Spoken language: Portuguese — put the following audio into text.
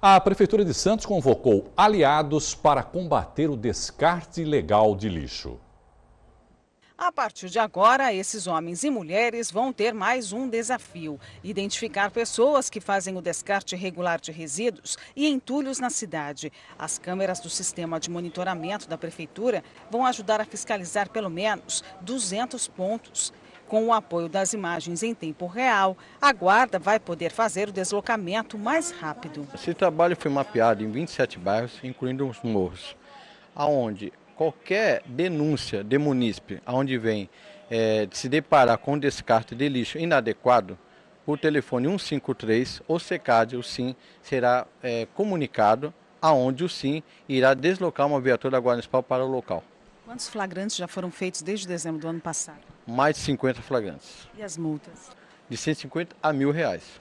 A Prefeitura de Santos convocou aliados para combater o descarte ilegal de lixo. A partir de agora, esses homens e mulheres vão ter mais um desafio: identificar pessoas que fazem o descarte regular de resíduos e entulhos na cidade. As câmeras do sistema de monitoramento da prefeitura vão ajudar a fiscalizar pelo menos 200 pontos. Com o apoio das imagens em tempo real, a guarda vai poder fazer o deslocamento mais rápido. Esse trabalho foi mapeado em 27 bairros, incluindo os morros, aonde qualquer denúncia de munícipe, aonde vem é, se deparar com descarte de lixo inadequado, o telefone 153 ou SECAD, o SIM, será é, comunicado aonde o SIM irá deslocar uma viatura da guarda municipal para o local. Quantos flagrantes já foram feitos desde dezembro do ano passado? Mais de 50 flagrantes. E as multas? De 150 a mil reais.